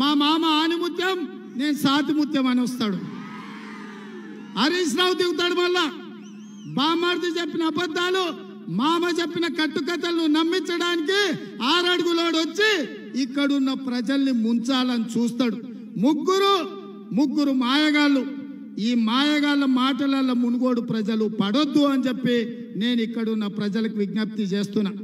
మా మామ ఆనిముత్యం నేను సాతిముత్యం అని వస్తాడు హరీష్ రావు దిగుతాడు మళ్ళా బామార్ది చెప్పిన అబద్ధాలు మామ చెప్పిన కట్టుకథలను నమ్మించడానికి ఆరడుగులోడు వచ్చి ఇక్కడున్న ప్రజల్ని ముంచాలని చూస్తాడు ముగ్గురు ముగ్గురు మాయగాళ్ళు ఈ మాయగాళ్ళ మాటలలో మునుగోడు ప్రజలు పడొద్దు అని చెప్పి నేను ఇక్కడున్న ప్రజలకు విజ్ఞప్తి చేస్తున్నా